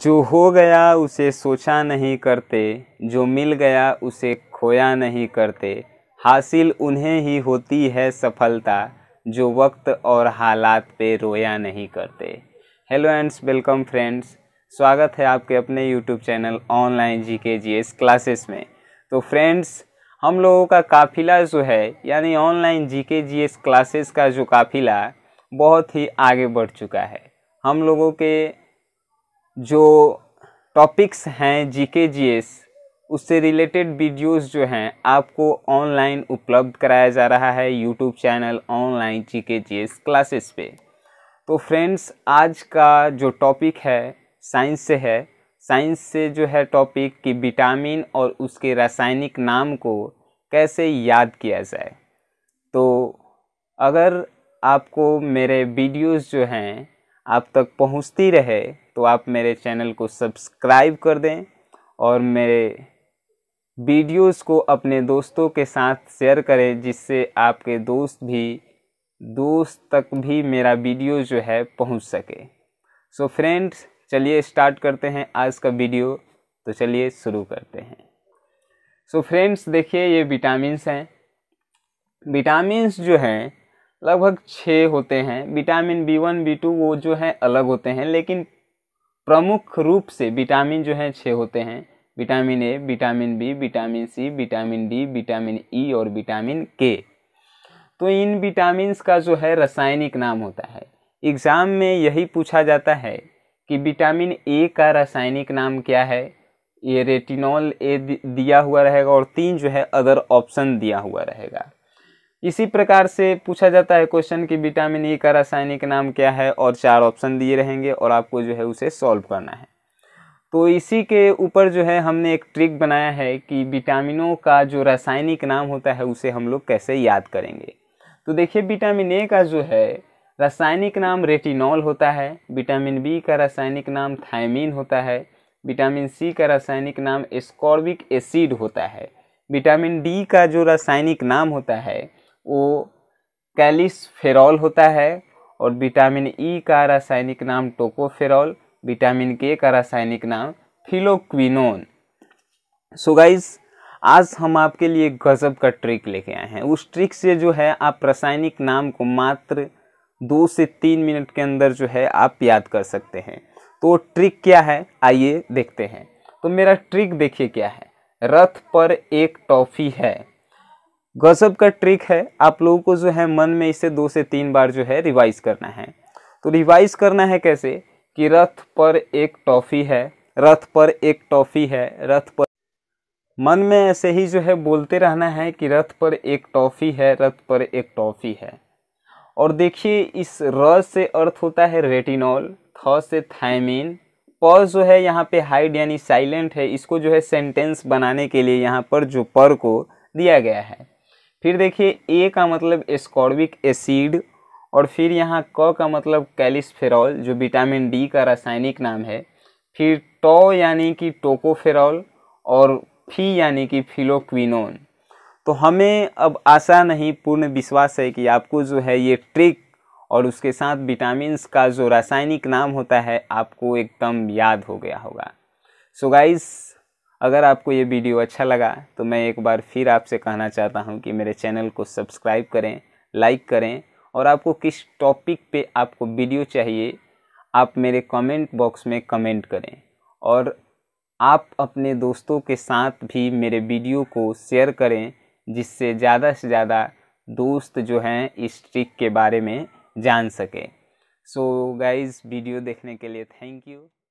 जो हो गया उसे सोचा नहीं करते जो मिल गया उसे खोया नहीं करते हासिल उन्हें ही होती है सफलता जो वक्त और हालात पे रोया नहीं करते हेलो एंड्स वेलकम फ्रेंड्स स्वागत है आपके अपने यूट्यूब चैनल ऑनलाइन जी के जी एस क्लासेस में तो फ्रेंड्स हम लोगों का काफ़िला जो है यानी ऑनलाइन जी के जी एस क्लासेस का जो काफ़िला बहुत ही आगे बढ़ चुका है हम लोगों के जो टॉपिक्स हैं जी के जी एस उससे रिलेटेड वीडियोस जो हैं आपको ऑनलाइन उपलब्ध कराया जा रहा है यूट्यूब चैनल ऑनलाइन जी के जी एस क्लासेस पे तो फ्रेंड्स आज का जो टॉपिक है साइंस से है साइंस से जो है टॉपिक कि विटामिन और उसके रासायनिक नाम को कैसे याद किया जाए तो अगर आपको मेरे वीडियोस जो हैं आप तक पहुंचती रहे तो आप मेरे चैनल को सब्सक्राइब कर दें और मेरे वीडियोस को अपने दोस्तों के साथ शेयर करें जिससे आपके दोस्त भी दोस्त तक भी मेरा वीडियो जो है पहुंच सके सो फ्रेंड्स चलिए स्टार्ट करते हैं आज का वीडियो तो चलिए शुरू करते हैं सो फ्रेंड्स देखिए ये विटामिन्स हैं विटामिन्स जो हैं लगभग छः होते हैं vitamin B one B two वो जो हैं अलग होते हैं लेकिन प्रमुख रूप से विटामिन जो हैं छः होते हैं vitamin A vitamin B vitamin C vitamin D vitamin E e और विटामिन के तो इन विटामिन का जो है रासायनिक नाम होता है एग्ज़ाम में यही पूछा जाता है कि विटामिन ए का रासायनिक नाम क्या है ये रेटिनॉल ए दिया हुआ रहेगा और तीन जो है अदर ऑप्शन दिया हुआ रहेगा इसी प्रकार से पूछा जाता है क्वेश्चन कि विटामिन ई e का रासायनिक नाम क्या है और चार ऑप्शन दिए रहेंगे और आपको जो है उसे सॉल्व करना है तो इसी के ऊपर जो है हमने एक ट्रिक बनाया है कि विटामिनों का जो रासायनिक नाम होता है उसे हम लोग कैसे याद करेंगे तो देखिए विटामिन ए का जो है रासायनिक नाम रेटिनॉल होता है विटामिन बी का रासायनिक नाम थायमिन होता है विटामिन सी का रासायनिक नाम एस्कॉर्बिक एसिड होता है विटामिन डी का जो रासायनिक नाम होता है वो कैलिसफेरॉल होता है और विटामिन ई e का रासायनिक नाम टोकोफेरॉल विटामिन के का रासायनिक नाम फिलोक्विनोन सो so गाइस आज हम आपके लिए गज़ब का ट्रिक लेके आए हैं उस ट्रिक से जो है आप रासायनिक नाम को मात्र दो से तीन मिनट के अंदर जो है आप याद कर सकते हैं तो ट्रिक क्या है आइए देखते हैं तो मेरा ट्रिक देखिए क्या है रथ पर एक टॉफ़ी है गजब का ट्रिक है आप लोगों को जो है मन में इसे दो से तीन बार जो है रिवाइज करना है तो रिवाइज करना है कैसे कि रथ पर एक टॉफ़ी है रथ पर एक टॉफ़ी है रथ पर मन में ऐसे ही जो है बोलते रहना है कि रथ पर एक टॉफ़ी है रथ पर एक टॉफ़ी है और देखिए इस र से अर्थ होता है रेटिनॉल थ से थायमिन प जो है यहाँ पे हाइड यानी साइलेंट है इसको जो है सेंटेंस बनाने के लिए यहाँ पर जो पर को दिया गया है फिर देखिए ए का मतलब स्कॉर्बिक एसिड और फिर यहाँ क का मतलब कैलिसफेरॉल जो विटामिन डी का रासायनिक नाम है फिर टो यानी कि टोकोफेरॉल और फी यानी कि फिलोक्विनोन तो हमें अब आशा नहीं पूर्ण विश्वास है कि आपको जो है ये ट्रिक और उसके साथ विटामिन का जो रासायनिक नाम होता है आपको एकदम याद हो गया होगा सो so गाइस अगर आपको ये वीडियो अच्छा लगा तो मैं एक बार फिर आपसे कहना चाहता हूँ कि मेरे चैनल को सब्सक्राइब करें लाइक करें और आपको किस टॉपिक पे आपको वीडियो चाहिए आप मेरे कमेंट बॉक्स में कमेंट करें और आप अपने दोस्तों के साथ भी मेरे वीडियो को शेयर करें जिससे ज़्यादा से ज़्यादा दोस्त जो हैं इस ट्रिक के बारे में जान सके सो गाइज़ वीडियो देखने के लिए थैंक यू